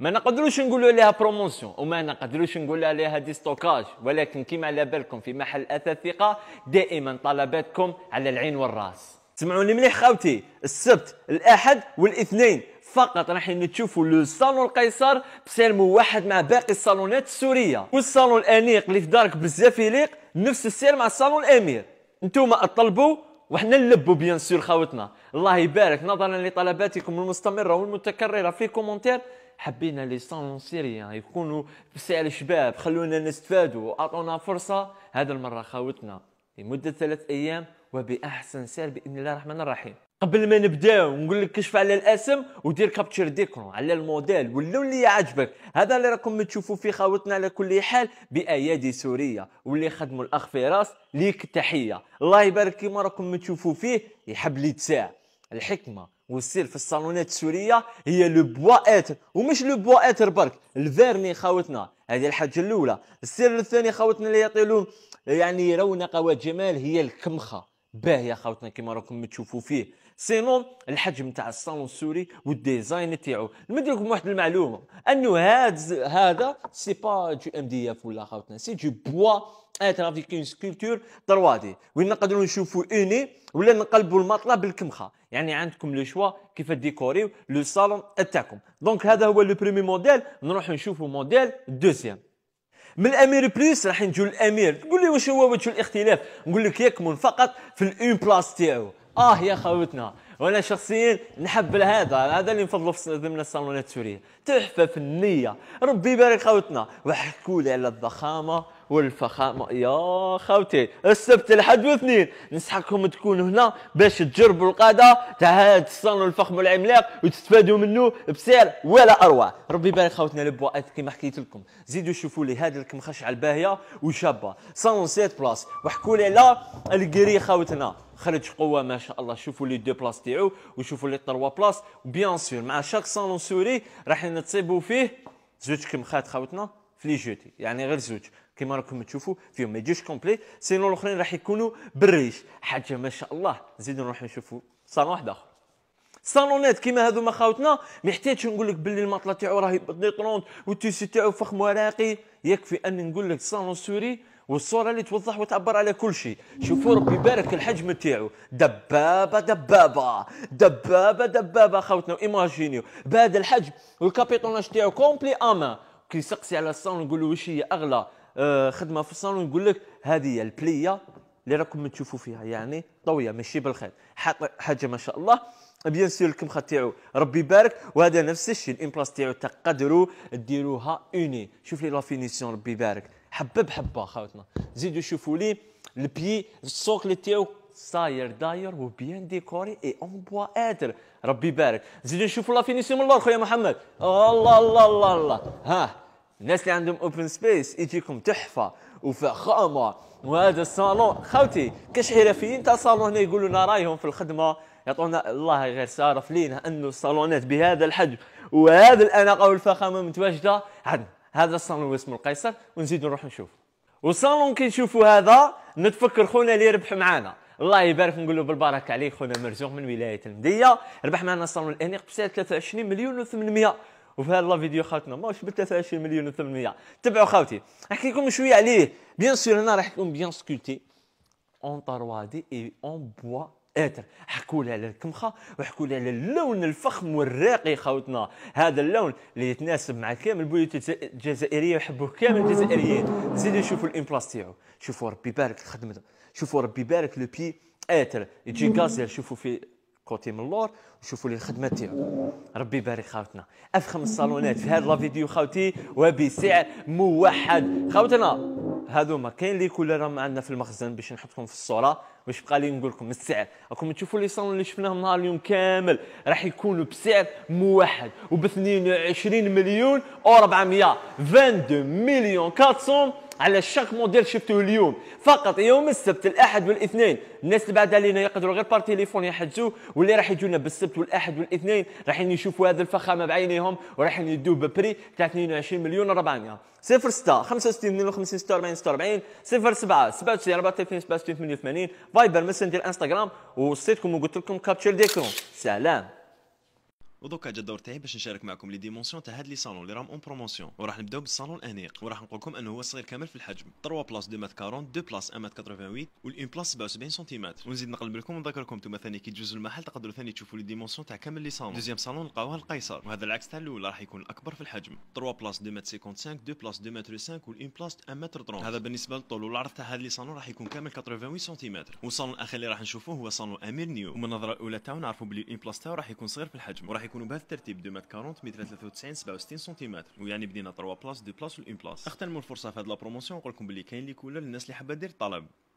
ما نقدروش نقولوا عليها بروموسيون وما نقدروش نقولوا عليها ديستوكاج ولكن كما على بالكم في محل اثاث ثقه دائما طلباتكم على العين والراس سمعوني مليح خاوتي السبت الاحد والاثنين فقط راح نتشوفوا لو صالون القيصر بسير واحد مع باقي الصالونات السوريه والصالون الانيق اللي في دارك بزاف يليق نفس السير مع الصالون الامير نتوما اطلبوا وحنا نلبوا بيان سور خاوتنا الله يبارك نظرا لطلباتكم المستمره والمتكرره في الكومنتير حبينا لي صالون سيريان يكونوا بسعر شباب خلونا نستفادوا اعطونا فرصه هذا المره خاوتنا لمده ثلاث ايام وباحسن سعر باذن الله الرحمن الرحيم قبل ما نبداو نقول لك كشف على الاسم ودير كابتشر ديكرون على الموديل واللون اللي يعجبك هذا اللي راكم تشوفوا فيه خاوتنا على كل حال بايادي سوريه واللي خدموا الاخ فراس ليك تحيه الله يبارك كيما راكم تشوفوا فيه يحب لي تساع الحكمه والسيل في الصالونات السوريه هي لو بوا اتر ومش لو بوا اتر برك الفيرني خاوتنا هذه الحاجه الاولى السر الثاني خاوتنا اللي يعطي يعني رونق وجمال هي الكمخه باه يا خاوتنا كيما راكم تشوفوا فيه سينون الحجم تاع الصالون السوري والديزاين تاعو نمد لكم واحد المعلومه انه هاد هذا سي با جو ام دي اف ولا خاوتنا سي جو بوا اترافيك اون سكولتور تروادي وين نقدروا نشوفوا اوني ولا نقلبوا المطله بالكمخه يعني عندكم لو شوا كيف ديكوريو لو صالون تاعكم دونك هذا هو لو بريمي موديل نروح نشوفوا موديل دوزيام من الامير بليس راح نجيو الامير تقول لي واش هو وجه الاختلاف نقول لك يكمن فقط في الاون بلاس تاعو اه يا خوتنا وانا شخصيا نحب هذا هذا اللي نفضلو في ضمن الصالونات السوريه تحفه فنيه ربي يبارك خوتنا وحكوا لي على الضخامه والفخامه يا خوتي السبت الحد واثنين نسحقكم تكونوا هنا باش تجربوا القاده تاع هذا الصالون الفخم العملاق وتستفادوا منه بسعر ولا اروع ربي يبارك خوتنا البواقات كما حكيت لكم زيدوا شوفوا لي هذه المخشعه الباهيه وشابه صالون سيت بلاس وحكوا لي على القري خوتنا خرج قوه ما شاء الله شوفوا لي دو بلاس تاعو وشوفوا لي تروا بلاس وبيان سور مع شاك صالون سوري راح نتصيبوا فيه زوج كمخات خوتنا في لي جوتي يعني غير زوج كما راكم تشوفوا فيهم ما يجيش كومبلي سينو الاخرين راح يكونوا بالريش حاجه ما شاء الله نزيدو نروح نشوفوا صالون واحد اخر صالونات كيما هذو ما خاوتنا ما يحتاجش نقول لك باللي المطله تاعو راهي طرونت والتيسي تاعو فخم وراقي يكفي ان نقول لك صالون سوري والصوره اللي توضح وتعبر على كل شيء شوفوا ربي يبارك الحجم تاعو دبابه دبابه دبابه دبابه خاوتنا ايماجينيو بهذا الحجم والكابيتوناج تاعو كومبلي امان كيسقسي على الصالون نقول له واش هي اغلى آه، خدمه في الصالون يقول لك هذه هي البليه اللي راكم تشوفوا فيها يعني طويه ماشي بالخير حاجه ما شاء الله بيان سور الكمخه تاعو ربي يبارك وهذا نفس الشيء الامبلاس تاعو تقدروا ديروها اوني شوف لي لا فينيسيون ربي يبارك حبه بحبه خاوتنا زيدوا شوفوا لي البي اللي تاعو صاير داير وبيان ديكوري اي اون بوا ادر ربي يبارك زيدوا نشوفوا لا فينيسيون من الاخر خويا محمد الله الله الله الله ها الناس اللي عندهم اوبن سبيس يجيكم تحفه وفخامه وهذا الصالون خوتي كاش حرفيين تاع الصالون هنا يقولوا لنا رايهم في الخدمه يعطونا الله غير صارف لينا انه الصالونات بهذا الحجم وهذا الاناقه والفخامه متواجده عندنا هذا الصالون اسمه القيصر ونزيد نروح نشوف والصالون كي نشوفوا هذا نتفكر خونا اللي ربح معانا الله يبارك نقول له بالبركه عليك خونا مرزوق من ولايه المديه ربح معنا الصالون الانيق بسعر 23 مليون و800 وفي هذا فيديو خاوتنا ماهوش 23 مليون و800 تبعوا خاوتي نحكي لكم شويه عليه بيان سور انا راح يكون بيان سكولتي اون 3 دي اي اون بوا اتر حكوا لي على الكمخه وحكوا لي على اللون الفخم والراقي خاوتنا هذا اللون اللي يتناسب مع كامل البيوت الجزائريه ويحبوه كامل الجزائريين زيدوا شوفوا الامبلاس تاعو شوفوا ربي يبارك الخدمه شوفوا ربي يبارك لو بي اتر يجي كازير شوفوا في كوتي من اللور وشوفوا لي الخدمه تاعو ربي يبارك خاوتنا افخم الصالونات في هذا الفيديو خاوتي وبسعر موحد خاوتنا ما كاين لي كولر راهم عندنا في المخزن باش نحطكم في الصوره باش بقى لي نقول لكم السعر راكم تشوفوا لي صالون اللي شفناهم نهار اليوم كامل راح يكونوا بسعر موحد وب 22 مليون و 422 مليون 400 على الشق موديل شفته اليوم فقط يوم السبت الاحد والاثنين الناس اللي بعد علينا يقدروا غير بار تليفون يحجزوا واللي راح يجونا بالسبت والاحد والاثنين رايحين يشوفوا هذه الفخامه بعينيهم ورايحين يدوه ببري تاع 22 مليون 400 06 65 52 46 46 07 97 34 67 88 فايبر ماسنجر انستغرام وصيتكم وقلت لكم كابتشر ديكرون سلام ودوكا جا الدور تاعي باش نشارك معكم لي ديمونسيون تاع هاد لي صالون اللي راهم اون بروموسيون وراح نبداو بالصالون الانيق وراح نقول لكم انه هو صغير كامل في الحجم 3 بلاص 2 مات 40 2 بلاص 1 مات 88 والان بلاص 77 سنتيمتر ونزيد نقلب لكم ونذكركم انتم ثاني كي تجوزوا المحل تقدروا ثاني تشوفوا لي ديمونسيون تاع كامل لي صالون دوزيام صالون لقاوها القيصر وهذا العكس تاع الاول راح يكون الاكبر في الحجم 3 بلاص 2 مات 55 2 بلاص 2 مات 5 والان بلاص 1 مات 30 هذا بالنسبه للطول والعرض تاع هاد لي صالون راح يكون كامل 88 سنتيمتر والصالون الاخر اللي راح نشوفوه هو صالون امير نيو ومن النظره الاولى تاعو نعرفوا بلي الان بلاص تاعو راح يكون صغير في الحجم وراح يكونوا بهذا الترتيب 2 متر 40 متر 93 67 سنتيمتر ويعني بدينا 3 بلاص 2 بلاص و 1 بلاص اختنموا الفرصه في هذه لا بروموسيون نقول لكم باللي كاين لي كولر للناس اللي حابه دير طلب